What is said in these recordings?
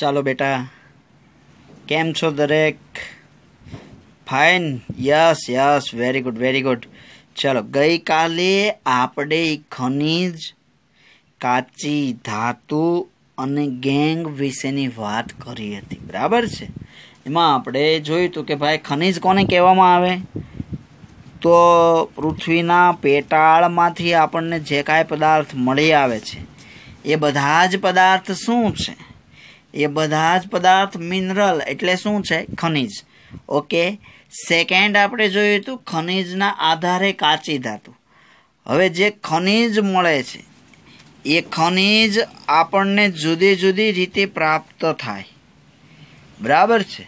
ચાલો બેટા કેમ છો દરેક fine yes yes very good very good ચલો ગઈકાલે આપણે ખનિજ કાચી ધાતુ અને ગેંગ વિશેની વાત કરી હતી બરાબર છે એમાં આપણે જોયું હતું કે ભાઈ ખનિજ કોને કહેવામાં આવે તો પૃથ્વીના પેટાળમાંથી આપણને જે કાંઈ પદાર્થ મળી આવે છે એ બધા જ પદાર્થ શું છે એ બધા જ પદાર્થ મિનરલ એટલે શું છે ખનિજ ઓકે સેકન્ડ આપણે જોયું હતું ખનિજના આધારે કાચી ધાતુ હવે જે ખનિજ મળે છે એ ખનિજ આપણને જુદી જુદી રીતે પ્રાપ્ત થાય બરાબર છે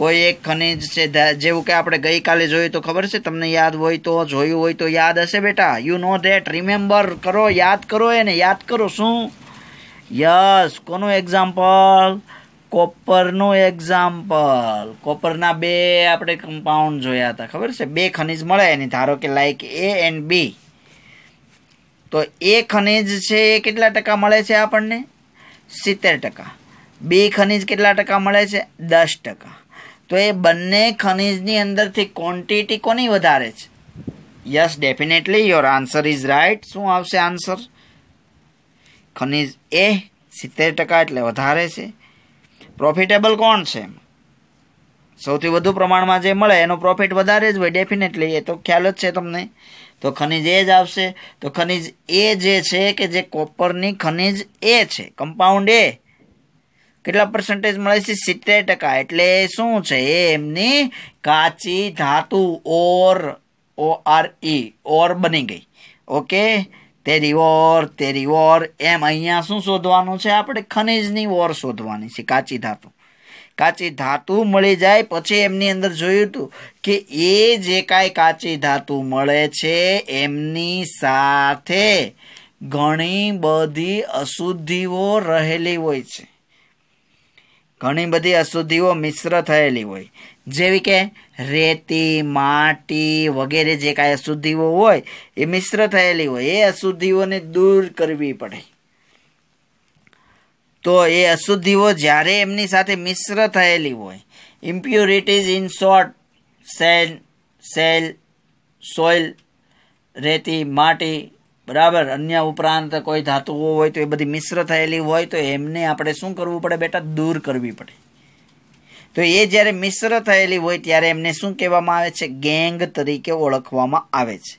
કોઈ એક ખનિજ છે જેવું કે આપણે ગઈકાલે જોયું તો ખબર છે તમને યાદ હોય તો જોયું હોય તો યાદ હશે બેટા યુ નો ધેટ રિમેમ્બર કરો યાદ કરો એને યાદ કરો શું યસ કોનું એક્ઝામ્પલ કોપરનું એક્ઝામ્પલ કોપરના બે આપણે કમ્પાઉન્ડ જોયા હતા ખબર છે બે ખનિજ મળે એની ધારો કે લાઈક એ એન્ડ બી તો એ ખનિજ છે એ કેટલા ટકા મળે છે આપણને સિત્તેર ટકા બે ખનિજ કેટલા ટકા મળે છે દસ ટકા તો એ બંને ખનિજની અંદરથી ક્વોન્ટિટી કોની વધારે છે yes definitely your answer is right શું આવશે આન્સર ખનીજ એ સિત્તેર ટકા એટલે વધારે છે પ્રોફિટેબલ કોણ છે સૌથી વધુ પ્રમાણમાં જે મળે એનો પ્રોફિટ વધારે જ હોય ડેફિનેટલી એ તો ખ્યાલ જ છે તમને તો ખનીજ એ જ આવશે તો ખનીજ એ જે છે કે જે કોપરની ખનીજ એ છે કમ્પાઉન્ડ એ કેટલા પર્સન્ટેજ મળે છે સિત્તેર ટકા એટલે શું છે એ એમની કાચી ધાતુ ઓર ઓ આર ઈ ઓર બની ગઈ ઓકે તેરી ઓર તેરી ઓર એમ અહીંયા શું શોધવાનું છે આપણે ખનિજની ઓર શોધવાની છે કાચી ધાતુ કાચી ધાતુ મળી જાય પછી એમની અંદર જોયું હતું કે એ જે કાંઈ કાચી ધાતુ મળે છે એમની સાથે ઘણી બધી અશુદ્ધિઓ રહેલી હોય છે ઘણી બધી અશુદ્ધિઓ મિશ્ર થયેલી હોય જેવી કે રેતી માટી વગેરે જે કાંઈ અશુદ્ધિઓ હોય એ મિશ્ર થયેલી હોય એ અશુદ્ધિઓને દૂર કરવી પડે તો એ અશુદ્ધિઓ જ્યારે એમની સાથે મિશ્ર થયેલી હોય ઇમ્પ્યુરિટીઝ ઇન શોર્ટ સેલ સેલ સોઇલ રેતી માટી બરાબર અન્ય ઉપરાંત કોઈ ધાતુઓ હોય તો એ બધી મિશ્ર થયેલી હોય તો એમને આપણે શું કરવું પડે બેટા દૂર કરવી પડે તો એ જ્યારે મિશ્ર થયેલી હોય ત્યારે એમને શું કહેવામાં આવે છે ગેંગ તરીકે ઓળખવામાં આવે છે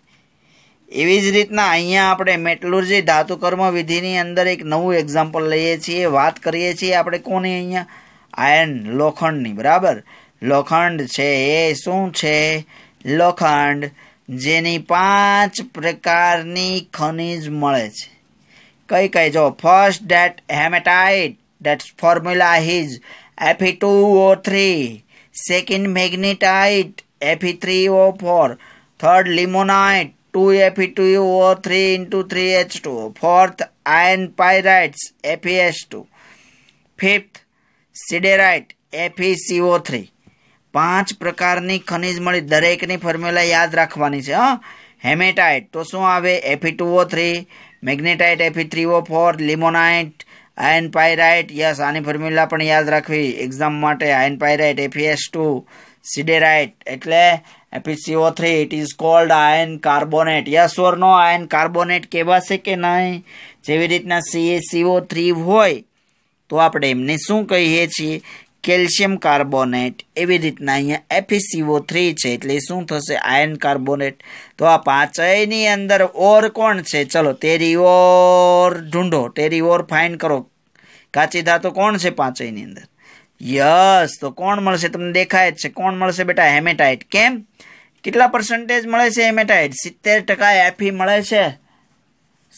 એવી જ રીતના અહીંયા આપણે મેટલુર્જી ધાતુકર્મ વિધિની અંદર એક નવું એક્ઝામ્પલ લઈએ છીએ વાત કરીએ છીએ આપણે કોની અહીંયા આયર્ન લોખંડની બરાબર લોખંડ છે એ શું છે લોખંડ જેની પાંચ પ્રકારની ખનિજ મળે છે કઈ કઈ જો first that hematite that formula is Fe2O3, second magnetite Fe3O4, third limonite 2Fe2O3 into 3H2, fourth iron pyrites FeS2, fifth siderite FeCO3 પાંચ પ્રકારની ખનિજ મળી દરેકની ફોર્મ્યુલા યાદ રાખવાની છે હા હેમેટાઇટ તો શું આવે Fe two O three magnetite Fe three O four limonite iron pyrite yes આની ફોર્મ્યુલા પણ યાદ રાખવી એક્ઝામ માટે આયન પાયરાઇટ એફીએસ ટુ સીડેરાઇટ એટલે FeCO three it is called iron carbonate yes ore નો આયન કાર્બોનેટ કહેવાશે કે નહીં જેવી રીતના સીએસીઓ થ્રી હોય તો આપણે એમને શું કહીએ છીએ કેલ્શિયમ કાર્બોનેટ એવી રીતના અહીંયા એફીસીઓ થ્રી e છે એટલે શું થશે આયન કાર્બોનેટ તો આ પાંચયની અંદર ઓર કોણ છે ચલો તેરી ઓર ઢૂંઢો તેરી ઓર ફાઇન કરો કાચી ધાતુ કોણ છે પાંચેયની અંદર યસ તો કોણ મળશે તમને દેખાય જ છે કોણ મળશે બેટા હેમેટાઇટ કેમ કેટલા પર્સન્ટેજ મળે છે એમેટાઇટ સિત્તેર ટકા એફી મળે છે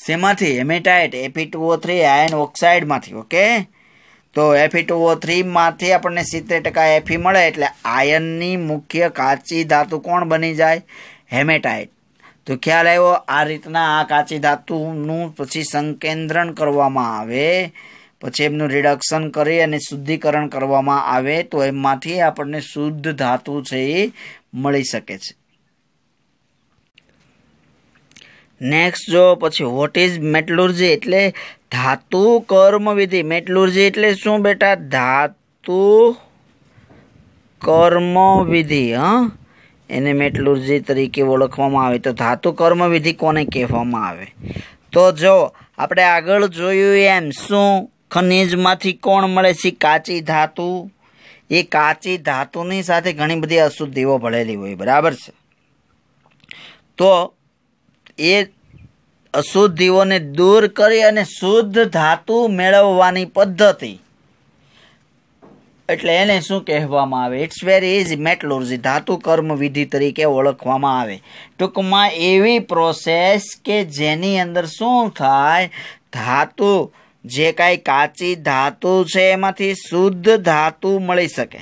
શેમાંથી hematite Fe two O three iron ઓક્સાઇડમાંથી ઓકે તો એફી ટુ ઓ થ્રીમાંથી આપણને સિત્તેર ટકા એફી મળે એટલે આયનની મુખ્ય કાચી ધાતુ કોણ બની જાય હેમેટાઇટ તો ખ્યાલ આવ્યો આ રીતના આ કાચી ધાતુનું પછી સંકેન્દ્રણ કરવામાં આવે પછી એમનું રિડક્શન કરી અને શુદ્ધિકરણ કરવામાં આવે તો એમાંથી આપણને શુદ્ધ ધાતુ છે એ મળી શકે છે નેક્સ્ટ જો પછી વોટ ઇઝ મેટલુર્જી એટલે ધાતુ કર્મવિધિ મેટલુર્જી એટલે શું બેટા ધાતુ કર્મવિધિ હં એને મેટલુર્જી તરીકે ઓળખવામાં આવે તો ધાતુ કર્મવિધિ કોને કહેવામાં આવે તો જો આપણે આગળ જોયું એમ શું ખનીજમાંથી કોણ મળે છે કાચી ધાતુ એ કાચી ધાતુની સાથે ઘણી બધી અશુદ્ધિઓ ભળેલી હોય બરાબર છે તો એ અશુદ્ધિઓને દૂર કરી અને શુદ્ધ ધાતુ મેળવવાની પદ્ધતિ એટલે એને શું કહેવામાં આવે ઇટ્સ વેરી ઇઝ મેટલર્જી ધાતુ કર્મ વિધિ તરીકે ઓળખવામાં આવે ટૂંકમાં એવી પ્રોસેસ કે જેની અંદર શું થાય ધાતુ જે કાંઈ કાચી ધાતુ છે એમાંથી શુદ્ધ ધાતુ મળી શકે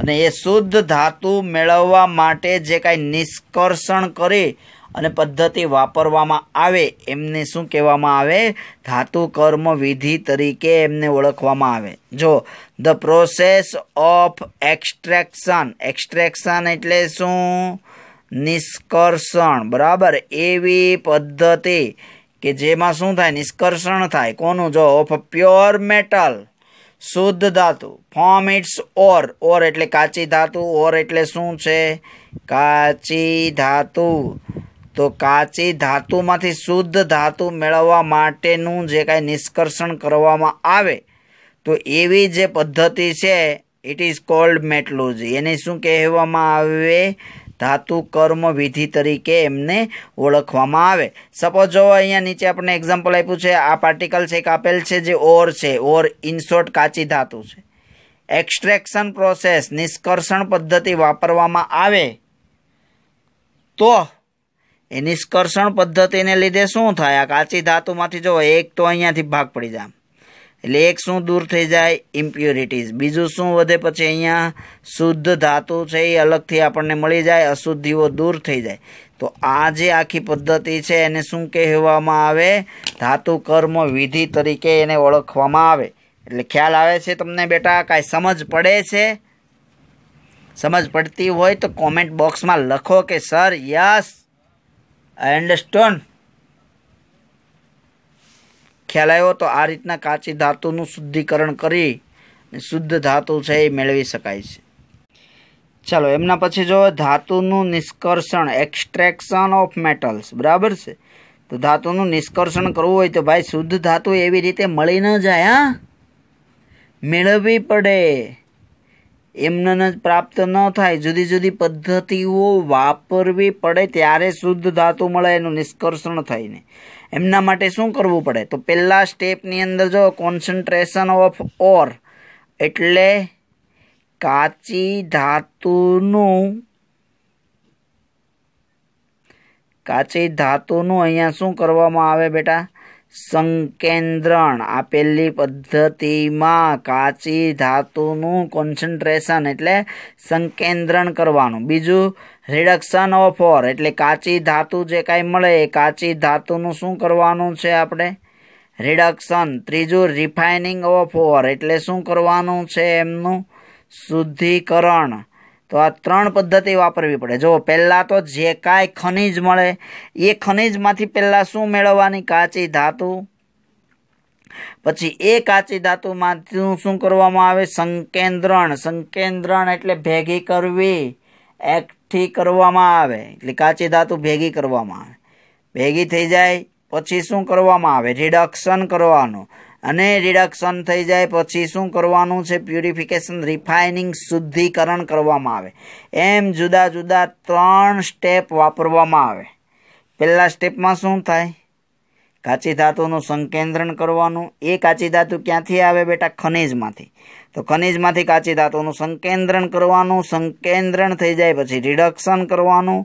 અને એ શુદ્ધ ધાતુ મેળવવા માટે જે કાંઈ નિષ્કર્ષણ કરી અને પદ્ધતિ વાપરવામાં આવે એમને શું કહેવામાં આવે ધાતુ કર્મ વિધિ તરીકે એમને ઓળખવામાં આવે જો the process of extraction extraction એટલે શું નિષ્કર્ષણ બરાબર એવી પદ્ધતિ કે જેમાં શું થાય નિષ્કર્ષણ થાય કોનું જો ઓફ પ્યોર મેટલ શુદ્ધ ધાતુ ફોર્મ ઇટ્સ ઓર ઓર એટલે કાચી ધાતુ ઓર એટલે શું છે કાચી ધાતુ તો કાચી ધાતુમાંથી શુદ્ધ ધાતુ મેળવવા માટેનું જે કાંઈ નિષ્કર્ષણ કરવામાં આવે તો એવી જે પદ્ધતિ છે ઇટ ઇઝ કોલ્ડ મેટલોજી એને શું કહેવામાં આવે ધાતુ કર્મ વિધિ તરીકે એમને ઓળખવામાં આવે સપોઝ જો અહીંયા નીચે આપણે એક્ઝામ્પલ આપ્યું છે આ પાર્ટિકલ છે એક આપેલ છે જે ઓર છે ઓર ઇનસોર્ટ કાચી ધાતુ છે એક્સ્ટ્રેક્શન પ્રોસેસ નિષ્કર્ષણ પદ્ધતિ વાપરવામાં આવે તો એ નિષ્કર્ષણ પદ્ધતિને લીધે શું થાય આ કાચી ધાતુમાંથી જો એક તો અહીંયાથી ભાગ પડી જાય એટલે એક શું દૂર થઈ જાય ઇમ્પ્યુરિટીઝ બીજું શું વધે પછી અહીંયા શુદ્ધ ધાતુ છે એ અલગથી આપણને મળી જાય અશુદ્ધિઓ દૂર થઈ જાય તો આ જે આખી પદ્ધતિ છે એને શું કહેવામાં આવે ધાતુ કર્મ વિધિ તરીકે એને ઓળખવામાં આવે એટલે ખ્યાલ આવે છે તમને બેટા કાંઈ સમજ પડે છે સમજ પડતી હોય તો કોમેન્ટ બોક્સમાં લખો કે સર યસ આઈ અન્ડરસ્ટોન્ડ ખ્યાલ આવ્યો તો આ રીતના કાચી ધાતુનું શુદ્ધિકરણ કરી શુદ્ધ ધાતુ છે એ મેળવી શકાય છે ચાલો એમના પછી જો ધાતુનું નિષ્કર્ષણ એક્સ્ટ્રેક્શન ઓફ મેટલ્સ બરાબર છે તો ધાતુનું નિષ્કર્ષણ કરવું હોય તો ભાઈ શુદ્ધ ધાતુ એવી રીતે મળી ન જાય હા મેળવવી પડે એમને જ પ્રાપ્ત ન થાય જુદી જુદી પદ્ધતિઓ વાપરવી પડે ત્યારે શુદ્ધ ધાતુ મળે એનું નિષ્કર્ષણ થઈને એમના માટે શું કરવું પડે તો પહેલાં સ્ટેપની અંદર જો કોન્સન્ટ્રેશન ઓફ ઓર એટલે કાચી ધાતુનું કાચી ધાતુનું અહીંયા શું કરવામાં આવે બેટા સંકેન્દ્રણ આપેલી પદ્ધતિમાં કાચી ધાતુનું કોન્સન્ટ્રેશન એટલે સંકેન્દ્રણ કરવાનું બીજું રિડક્શન ઓફ ઓર એટલે કાચી ધાતુ જે કાંઈ મળે એ કાચી ધાતુનું શું કરવાનું છે આપણે રિડક્શન ત્રીજું રિફાઇનિંગ ઓફ ઓર એટલે શું કરવાનું છે એમનું શુદ્ધિકરણ તો આ ત્રણ પદ્ધતિ વાપરવી પડે જો પહેલાં તો જે કાંઈ ખનિજ મળે એ ખનિજમાંથી પહેલાં શું મેળવવાની કાચી ધાતુ પછી એ કાચી ધાતુમાંથી શું કરવામાં આવે સંકેન્દ્રણ સંકેન્દ્રણ એટલે ભેગી કરવી એકઠી કરવામાં આવે એટલે કાચી ધાતુ ભેગી કરવામાં આવે ભેગી થઈ જાય પછી શું કરવામાં આવે રિડક્શન કરવાનું અને રિડક્શન થઈ જાય પછી શું કરવાનું છે પ્યુરિફિકેશન રિફાઇનિંગ શુદ્ધિકરણ કરવામાં આવે એમ જુદા જુદા ત્રણ સ્ટેપ વાપરવામાં આવે પહેલાં સ્ટેપમાં શું થાય કાચી ધાતુનું સંકેન્દ્રણ કરવાનું એ કાચી ધાતુ ક્યાંથી આવે બેટા ખનીજમાંથી તો ખનીજમાંથી કાચી ધાતુનું સંકેન્દ્રણ કરવાનું સંકેન્દ્રણ થઈ જાય પછી રિડક્શન કરવાનું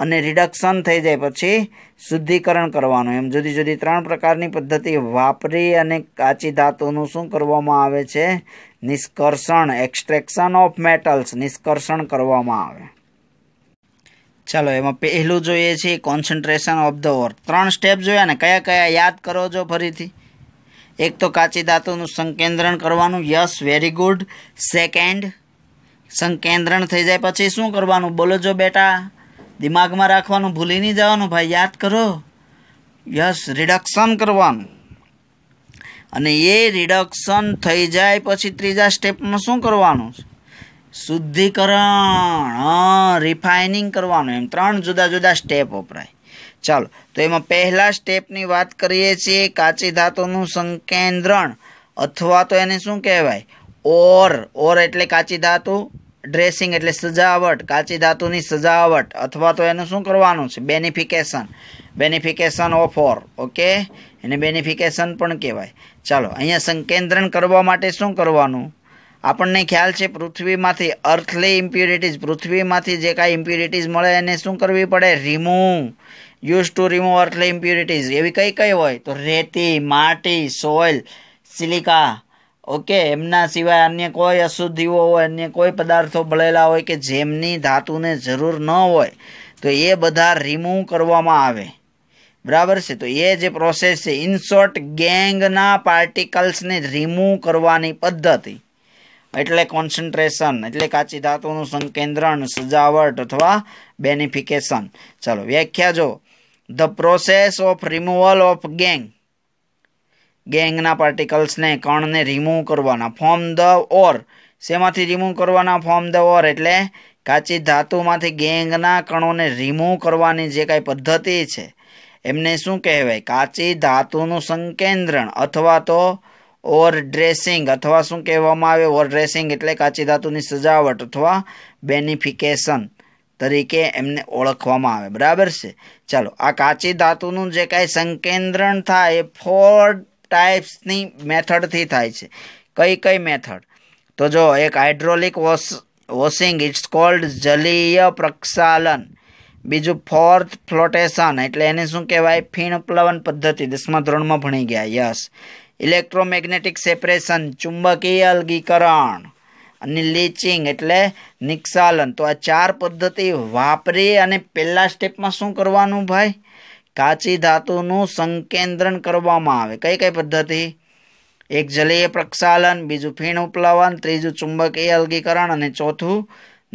અને રિડક્શન થઈ જાય પછી શુદ્ધિકરણ કરવાનું એમ જુદી જુદી ત્રણ પ્રકારની પદ્ધતિ વાપરી અને કાચી ધાતુનું શું કરવામાં આવે છે નિષ્કર્ષણ એક્સટ્રેક્શન ઓફ મેટલ્સ નિષ્કર્ષણ કરવામાં આવે ચાલો એમાં પહેલું જોઈએ છે કોન્સન્ટ્રેશન ઓફ ધ ઓર ત્રણ સ્ટેપ જોયા ને કયા કયા યાદ કરો છો ફરીથી એક તો કાચી ધાતુનું સંકેન્દ્રણ કરવાનું યસ વેરી ગુડ સેકન્ડ સંકેન્દ્રણ થઈ જાય પછી શું કરવાનું બોલો જો બેટા દિમાગમાં રાખવાનું ભૂલી નહીં જવાનું ભાઈ યાદ કરો યસ રિડક્શન કરવાનું અને એ રિડક્શન થઈ જાય પછી ત્રીજા સ્ટેપમાં શું કરવાનું શુદ્ધિકરણ રિફાઇનિંગ કરવાનું એમ ત્રણ જુદા જુદા સ્ટેપ વપરાય ચાલો તો એમાં પહેલા સ્ટેપની વાત કરીએ છીએ કાચી ધાતુનું સંકેન્દ્રણ અથવા તો એને શું કહેવાય ઓર ઓર એટલે કાચી ધાતુ ડ્રેસિંગ એટલે સજાવટ કાચી ધાતુની સજાવટ અથવા તો એનું શું કરવાનું છે બેનિફિકેશન બેનિફિકેશન ઓફ ઓર ઓકે એને બેનિફિકેશન પણ કહેવાય ચાલો અહીંયા સંકેન્દ્રણ કરવા માટે શું કરવાનું આપણને ખ્યાલ છે પૃથ્વીમાંથી અર્થલી ઇમ્પ્યુરિટીઝ પૃથ્વીમાંથી જે કાંઈ ઇમ્પ્યુરિટીઝ મળે એને શું કરવી પડે remove use to remove earthly impurities એવી કઈ કઈ હોય તો રેતી માટી સોઇલ સિલિકા ઓકે એમના સિવાય અન્ય કોઈ અશુદ્ધિઓ હોય અન્ય કોઈ પદાર્થો ભળેલા હોય કે જેમની ધાતુને જરૂર ન હોય તો એ બધા રિમૂવ કરવામાં આવે બરાબર છે તો એ જે પ્રોસેસ છે ઇનશોર્ટ ગેંગના પાર્ટિકલ્સને રિમૂવ કરવાની પદ્ધતિ એટલે કોન્સન્ટ્રેશન એટલે કાચી ધાતુનું સંકેન્દ્રણ સજાવટ અથવા બેનિફિકેશન ચાલો વ્યાખ્યા જો the process of removal of gangue ગેંગના પાર્ટિકલ્સને કણને રિમૂવ કરવાના ફોર્મ ધ ઓર શેમાંથી રિમૂવ કરવાના ફોર્મ ધ ઓર એટલે કાચી ધાતુમાંથી ગેંગના કણોને રિમૂવ કરવાની જે કાંઈ પદ્ધતિ છે એમને શું કહેવાય કાચી ધાતુનું સંકેન્દ્રણ અથવા તો ઓર ડ્રેસિંગ અથવા શું કહેવામાં આવે ઓર ડ્રેસિંગ એટલે કાચી ધાતુની સજાવટ અથવા બેનિફિકેશન તરીકે એમને ઓળખવામાં આવે બરાબર છે ચાલો આ કાચી ધાતુનું જે કાંઈ સંકેન્દ્રણ થાય એ ફોર્ડ ટાઈપ્સની મેથડથી થાય છે કઈ કઈ મેથડ તો જો એક hydraulic wash washing it's called જલીય પ્રક્ષાલન બીજું ફોર્થ ફ્લોટેશન એટલે એને શું કહેવાય ફીણ ઉપલવન પદ્ધતિ દસમા ધોરણમાં ભણી ગયા યસ ઇલેક્ટ્રોમેગ્નેટિક સેપરેશન ચુંબકીય અલગીકરણ અને લીચિંગ એટલે નિક્ષાલન તો આ ચાર પદ્ધતિ વાપરી અને પહેલા સ્ટેપમાં શું કરવાનું ભાઈ કાચી ધાતુનું સંકેન્દ્રણ કરવામાં આવે કઈ કઈ પદ્ધતિ એક જલીય પ્રક્ષાલન બીજું ફીણ ઉપલાવન ત્રીજું ચુંબકીય અલગીકરણ અને ચોથું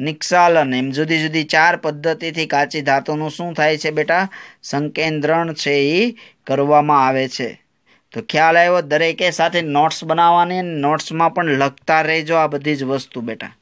નિક્ષાલન એમ જુદી જુદી ચાર પદ્ધતિથી કાચી ધાતુનું શું થાય છે બેટા સંકેન્દ્રણ છે એ કરવામાં આવે છે તો ખ્યાલ આવ્યો દરેકે સાથે નોટ્સ બનાવવાની નોટ્સમાં પણ લખતા રહેજો આ બધી જ વસ્તુ બેટા